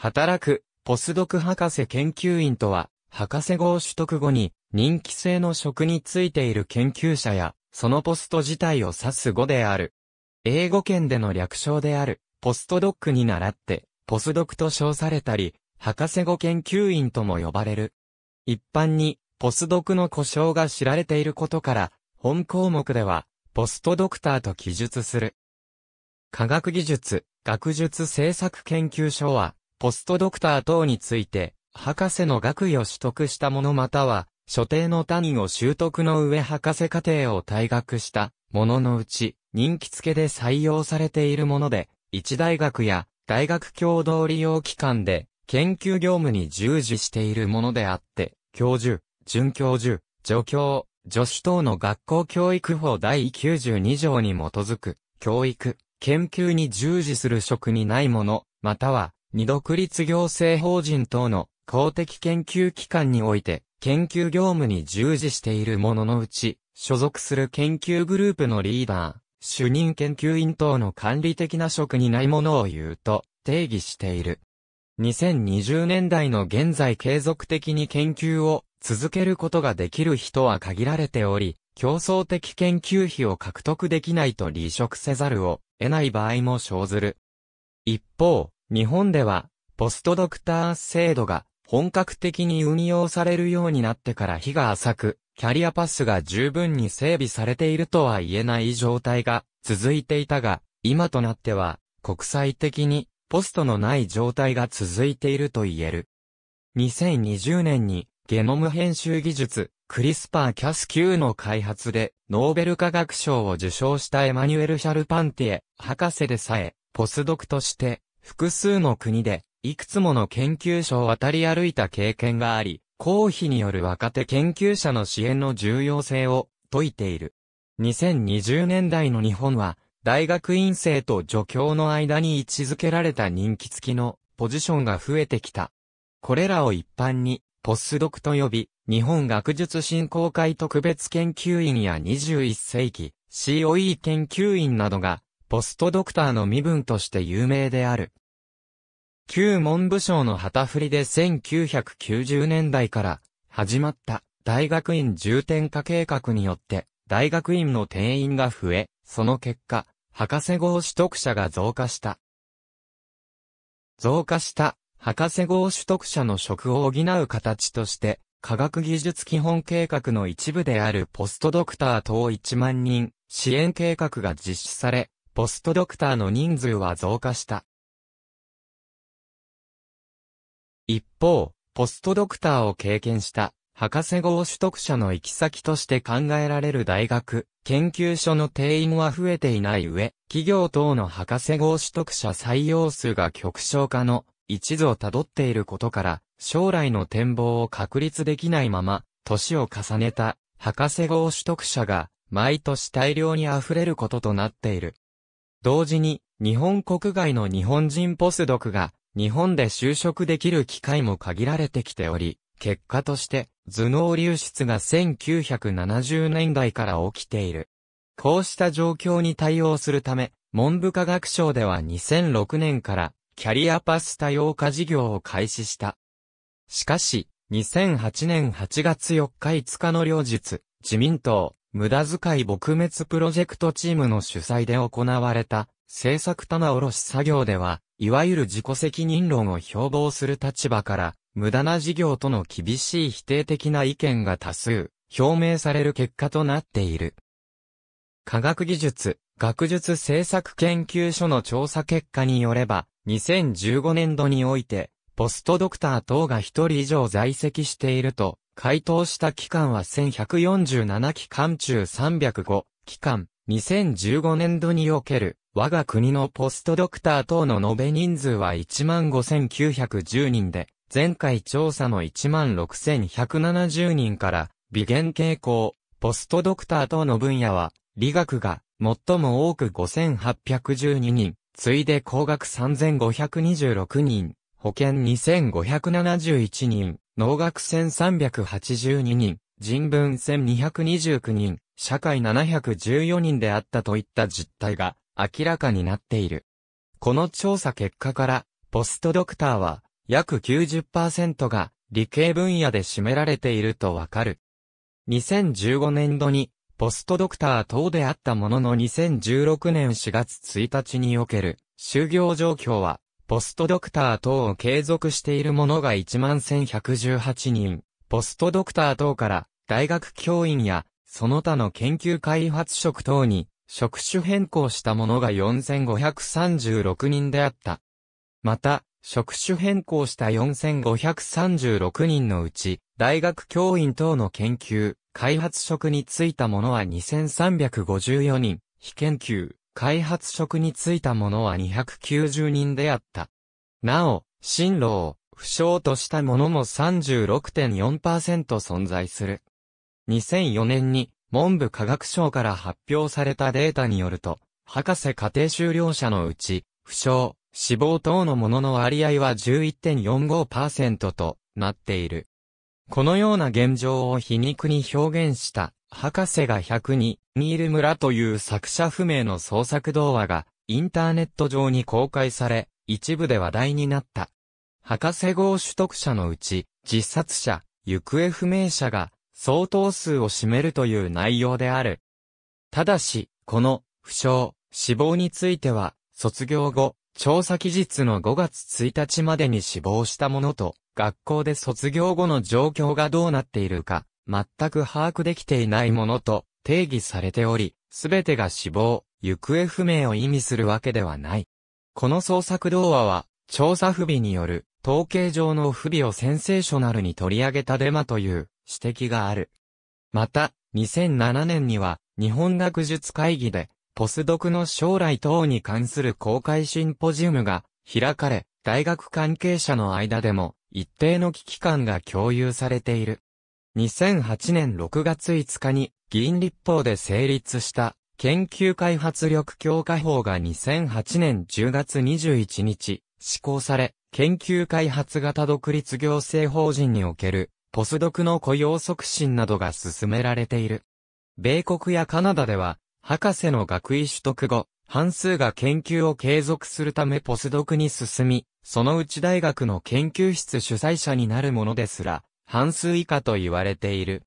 働く、ポスドク博士研究員とは、博士号取得後に、任期制の職についている研究者や、そのポスト自体を指す語である。英語圏での略称である、ポストドックに倣って、ポスドクと称されたり、博士語研究員とも呼ばれる。一般に、ポスドクの故障が知られていることから、本項目では、ポストドクターと記述する。科学技術、学術政策研究所は、ポストドクター等について、博士の学位を取得した者または、所定の単位を習得の上博士課程を退学した者のうち、人気付けで採用されているもので、一大学や大学共同利用機関で研究業務に従事しているものであって、教授、准教授、助教、助手等の学校教育法第92条に基づく、教育、研究に従事する職にないもの、または、二独立行政法人等の公的研究機関において、研究業務に従事している者のうち、所属する研究グループのリーダー、主任研究員等の管理的な職にないものを言うと定義している。2020年代の現在継続的に研究を続けることができる人は限られており、競争的研究費を獲得できないと離職せざるを得ない場合も生ずる。一方、日本では、ポストドクター制度が本格的に運用されるようになってから日が浅く、キャリアパスが十分に整備されているとは言えない状態が続いていたが、今となっては国際的にポストのない状態が続いていると言える。2020年にゲノム編集技術、クリスパー・キャス Q の開発でノーベル化学賞を受賞したエマニュエル・シャルパンティエ博士でさえ、ポスドクとして複数の国で、いくつもの研究所を渡り歩いた経験があり、公費による若手研究者の支援の重要性を説いている。2020年代の日本は、大学院生と助教の間に位置づけられた人気付きのポジションが増えてきた。これらを一般に、ポスドクと呼び、日本学術振興会特別研究員や21世紀 COE 研究員などが、ポストドクターの身分として有名である。旧文部省の旗振りで1990年代から始まった大学院重点化計画によって大学院の定員が増え、その結果、博士号取得者が増加した。増加した博士号取得者の職を補う形として、科学技術基本計画の一部であるポストドクター等1万人支援計画が実施され、ポストドクターの人数は増加した。一方、ポストドクターを経験した博士号取得者の行き先として考えられる大学、研究所の定員は増えていない上、企業等の博士号取得者採用数が極小化の一途をたどっていることから、将来の展望を確立できないまま、年を重ねた博士号取得者が毎年大量に溢れることとなっている。同時に、日本国外の日本人ポスドクが日本で就職できる機会も限られてきており、結果として、頭脳流出が1970年代から起きている。こうした状況に対応するため、文部科学省では2006年からキャリアパス多様化事業を開始した。しかし、2008年8月4日5日の両日、自民党、無駄遣い撲滅プロジェクトチームの主催で行われた、政策棚卸し作業では、いわゆる自己責任論を標榜する立場から、無駄な事業との厳しい否定的な意見が多数、表明される結果となっている。科学技術、学術政策研究所の調査結果によれば、2015年度において、ポストドクター等が1人以上在籍していると、回答した期間は1147期間中305期間、2015年度における我が国のポストドクター等の延べ人数は15,910人で、前回調査の16,170人から、微減傾向、ポストドクター等の分野は、理学が最も多く5,812人、次いで工学3,526人、保健2,571人、農学1,382人、人文1229人、社会714人であったといった実態が明らかになっている。この調査結果から、ポストドクターは約90%が理系分野で占められているとわかる。2015年度にポストドクター等であったものの2016年4月1日における就業状況は、ポストドクター等を継続している者が11,118人、ポストドクター等から大学教員やその他の研究開発職等に職種変更した者が4536人であった。また、職種変更した4536人のうち、大学教員等の研究、開発職に就いた者は2354人、非研究、開発職に就いた者は290人であった。なお、進路を、不詳とした者も36.4%存在する。2004年に文部科学省から発表されたデータによると、博士家庭修了者のうち、負傷、死亡等のものの割合は11.45%となっている。このような現状を皮肉に表現した、博士が102、ニール村という作者不明の創作童話が、インターネット上に公開され、一部で話題になった。博士号取得者のうち、実殺者、行方不明者が相当数を占めるという内容である。ただし、この、不詳、死亡については、卒業後、調査期日の5月1日までに死亡したものと、学校で卒業後の状況がどうなっているか、全く把握できていないものと定義されており、すべてが死亡、行方不明を意味するわけではない。この創作童話は、調査不備による、統計上の不備をセンセーショナルに取り上げたデマという、指摘がある。また、2007年には、日本学術会議で、ポスドクの将来等に関する公開シンポジウムが開かれ、大学関係者の間でも一定の危機感が共有されている。2008年6月5日に議員立法で成立した研究開発力強化法が2008年10月21日施行され、研究開発型独立行政法人におけるポスドクの雇用促進などが進められている。米国やカナダでは、博士の学位取得後、半数が研究を継続するためポスドクに進み、そのうち大学の研究室主催者になるものですら、半数以下と言われている。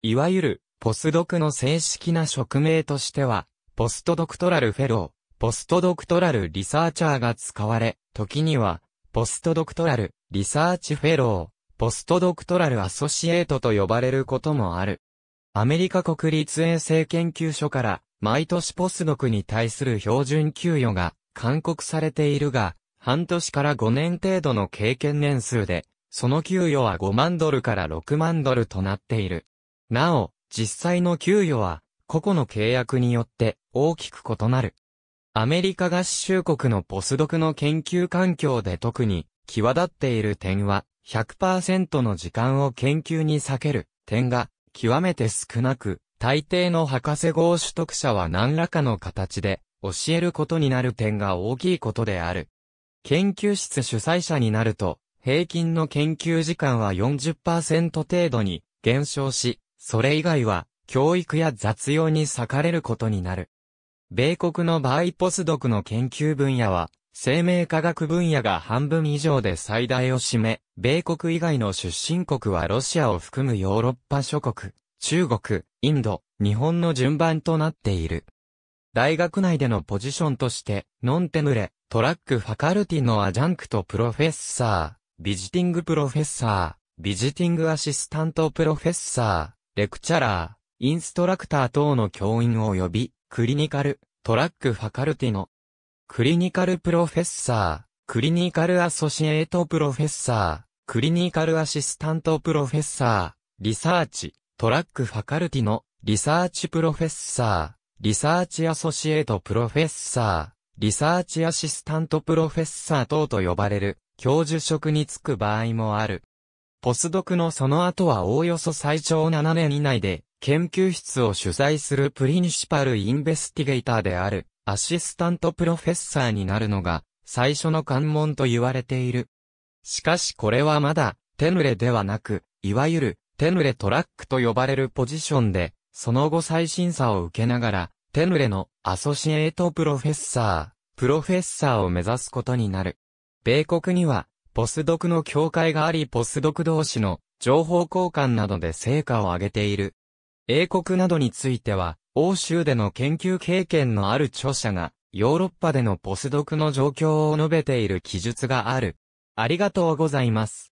いわゆる、ポスドクの正式な職名としては、ポストドクトラルフェロー、ポストドクトラルリサーチャーが使われ、時には、ポストドクトラル、リサーチフェロー、ポストドクトラルアソシエートと呼ばれることもある。アメリカ国立衛生研究所から毎年ポスドクに対する標準給与が勧告されているが、半年から5年程度の経験年数で、その給与は5万ドルから6万ドルとなっている。なお、実際の給与は、個々の契約によって大きく異なる。アメリカ合衆国のポスドクの研究環境で特に際立っている点は、100%の時間を研究に避ける点が極めて少なく、大抵の博士号取得者は何らかの形で教えることになる点が大きいことである。研究室主催者になると、平均の研究時間は40%程度に減少し、それ以外は教育や雑用に割かれることになる。米国の場合ポスドクの研究分野は、生命科学分野が半分以上で最大を占め、米国以外の出身国はロシアを含むヨーロッパ諸国、中国、インド、日本の順番となっている。大学内でのポジションとして、ノンテムレ、トラックファカルティのアジャンクトプロフェッサー、ビジティングプロフェッサー、ビジティングアシスタントプロフェッサー、レクチャラー、インストラクター等の教員を呼び、クリニカル、トラックファカルティのクリニカルプロフェッサー、クリニカルアソシエートプロフェッサー、クリニカルアシスタントプロフェッサー、リサーチ、トラックファカルティの、リサーチプロフェッサー、リサーチアソシエートプロフェッサー、リサーチアシスタントプロフェッサー等と呼ばれる、教授職に就く場合もある。ポスドクのその後はおおよそ最長7年以内で、研究室を主催するプリンシパルインベスティゲイターである。アシスタントプロフェッサーになるのが、最初の関門と言われている。しかしこれはまだ、手ぬれではなく、いわゆる、手ぬれトラックと呼ばれるポジションで、その後再審査を受けながら、手ぬれのアソシエイトプロフェッサー、プロフェッサーを目指すことになる。米国には、ポスドクの協会があり、ポスドク同士の情報交換などで成果を上げている。英国などについては、欧州での研究経験のある著者が、ヨーロッパでのポスドクの状況を述べている記述がある。ありがとうございます。